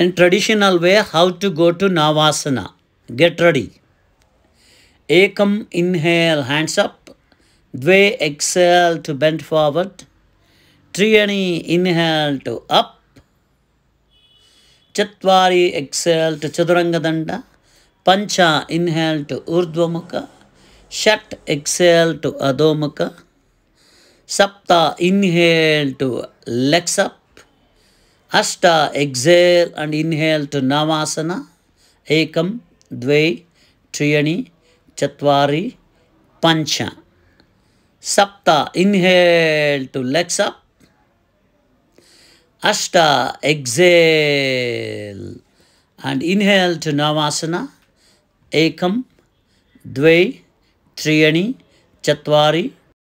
in traditional way how to go to navasana get ready ekam inhale hands up dve exhale to bend forward triyani inhale to up chatvari exhale to chaturanga danda pancha inhale to urdhvamukha shat exhale to adhomukha sapta inhale to legs up Ashta, exhale and inhale to Namasana. Ekam, Dve, Triyani, Chatvari, Pancha. Sapta, inhale to legs up. Ashta, exhale and inhale to Namasana. Ekam, Dve, Triyani, Chatvari,